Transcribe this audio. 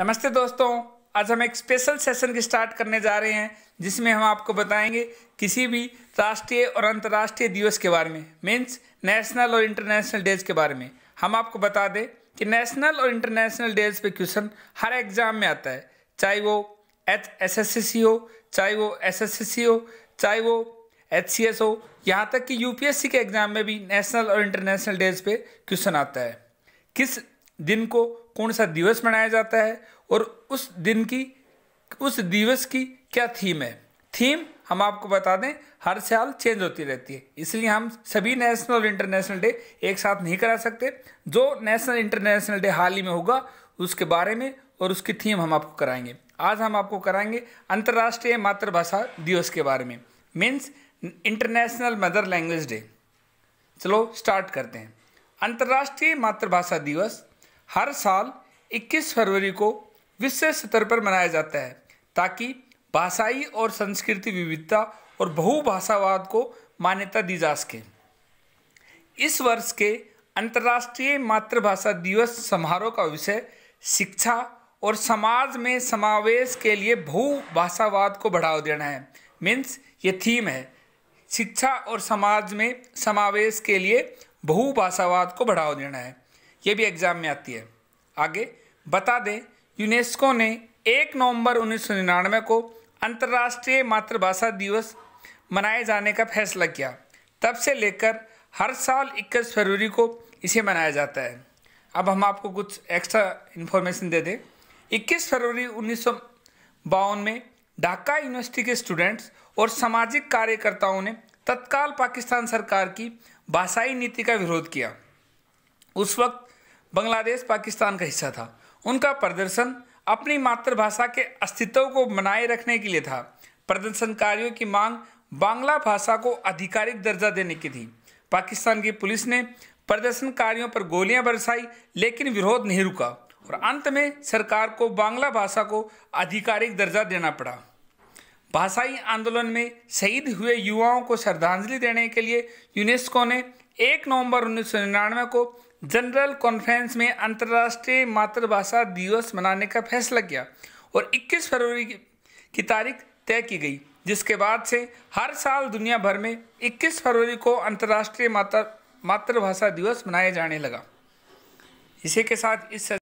नमस्ते दोस्तों आज हम एक स्पेशल सेशन की स्टार्ट करने जा रहे हैं जिसमें हम आपको बताएंगे किसी भी राष्ट्रीय और अंतर्राष्ट्रीय दिवस के बारे में मीन्स नेशनल और इंटरनेशनल डेज के बारे में हम आपको बता दें कि नेशनल और इंटरनेशनल डेज पे क्वेश्चन हर एग्जाम में आता है चाहे वो एच एस एस सी हो चाहे वो एस एस सी हो चाहे वो एच सी एस हो यहाँ तक कि यूपीएससी के एग्जाम में भी नेशनल और इंटरनेशनल डेज पे क्वेश्चन आता है किस दिन को कौन सा दिवस मनाया जाता है और उस दिन की उस दिवस की क्या थीम है थीम हम आपको बता दें हर साल चेंज होती रहती है इसलिए हम सभी नेशनल और इंटरनेशनल डे एक साथ नहीं करा सकते जो नेशनल इंटरनेशनल डे हाल ही में होगा उसके बारे में और उसकी थीम हम आपको कराएंगे आज हम आपको कराएंगे अंतर्राष्ट्रीय मातृभाषा दिवस के बारे में means international mother language day चलो स्टार्ट करते हैं अंतर्राष्ट्रीय मातृभाषा दिवस हर साल 21 फरवरी को विश्व स्तर पर मनाया जाता है ताकि भाषाई और संस्कृति विविधता और बहुभाषावाद को मान्यता दी जा सके इस वर्ष के अंतर्राष्ट्रीय मातृभाषा दिवस समारोह का विषय शिक्षा और समाज में समावेश के लिए बहुभाषावाद को बढ़ावा देना है मीन्स ये थीम है शिक्षा और समाज में समावेश के लिए बहुभाषावाद को बढ़ावा देना है ये भी एग्ज़ाम में आती है आगे बता दें यूनेस्को ने एक नवंबर उन्नीस को अंतर्राष्ट्रीय मातृभाषा दिवस मनाए जाने का फैसला किया तब से लेकर हर साल 21 फरवरी को इसे मनाया जाता है अब हम आपको कुछ एक्स्ट्रा इन्फॉर्मेशन दे दें 21 फरवरी उन्नीस में ढाका यूनिवर्सिटी के स्टूडेंट्स और सामाजिक कार्यकर्ताओं ने तत्काल पाकिस्तान सरकार की भाषाई नीति का विरोध किया उस वक्त बांग्लादेश पाकिस्तान का हिस्सा था उनका प्रदर्शन अपनी मातृभाषा के अस्तित्व को बनाए रखने के लिए था प्रदर्शनकारियों की मांग बांग्ला भाषा को आधिकारिक दर्जा देने की थी पाकिस्तान की पुलिस ने प्रदर्शनकारियों पर गोलियां बरसाई लेकिन विरोध नहीं रुका और अंत में सरकार को बांग्ला भाषा को आधिकारिक दर्जा देना पड़ा भाषाई आंदोलन में शहीद हुए युवाओं को श्रद्धांजलि देने के लिए यूनेस्को ने 1 नवंबर उन्नीस को जनरल कॉन्फ्रेंस में अंतर्राष्ट्रीय मातृभाषा दिवस मनाने का फैसला किया और 21 फरवरी की तारीख तय की गई जिसके बाद से हर साल दुनिया भर में 21 फरवरी को अंतर्राष्ट्रीय मातृभाषा दिवस मनाया जाने लगा इसी के साथ इस